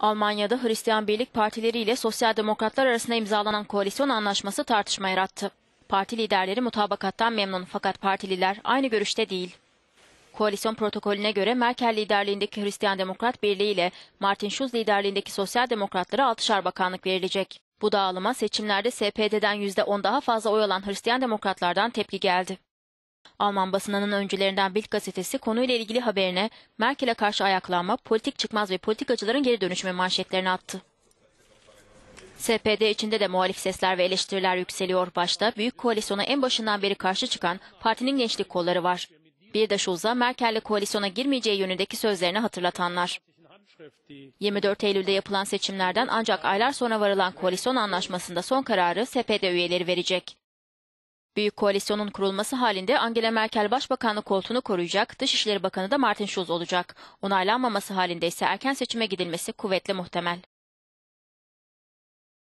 Almanya'da Hristiyan Birlik Partileri ile Sosyal Demokratlar arasında imzalanan koalisyon anlaşması tartışma yarattı. Parti liderleri mutabakattan memnun fakat partililer aynı görüşte değil. Koalisyon protokolüne göre Merkel liderliğindeki Hristiyan Demokrat Birliği ile Martin Schulz liderliğindeki Sosyal Demokratlara altışar bakanlık verilecek. Bu dağılıma seçimlerde SPD'den %10 daha fazla oy alan Hristiyan Demokratlardan tepki geldi. Alman basınının öncülerinden Bild gazetesi konuyla ilgili haberine Merkel'e karşı ayaklanma, politik çıkmaz ve politikacıların geri dönüşümü manşetlerini attı. SPD içinde de muhalif sesler ve eleştiriler yükseliyor. Başta büyük koalisyona en başından beri karşı çıkan partinin gençlik kolları var. Bir de Schulz'a Merkel'le koalisyona girmeyeceği yönündeki sözlerini hatırlatanlar. 24 Eylül'de yapılan seçimlerden ancak aylar sonra varılan koalisyon anlaşmasında son kararı SPD üyeleri verecek. Büyük koalisyonun kurulması halinde Angela Merkel başbakanlık koltuğunu koruyacak, Dışişleri Bakanı da Martin Schulz olacak. Onaylanmaması halinde ise erken seçime gidilmesi kuvvetle muhtemel.